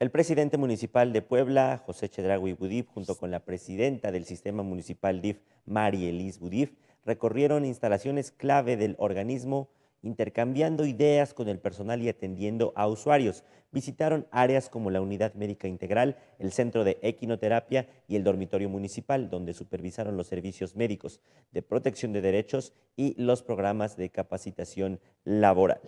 El presidente municipal de Puebla, José Chedragui Budif, junto con la presidenta del sistema municipal DIF, Elise Budif, recorrieron instalaciones clave del organismo, intercambiando ideas con el personal y atendiendo a usuarios. Visitaron áreas como la unidad médica integral, el centro de equinoterapia y el dormitorio municipal, donde supervisaron los servicios médicos de protección de derechos y los programas de capacitación laboral.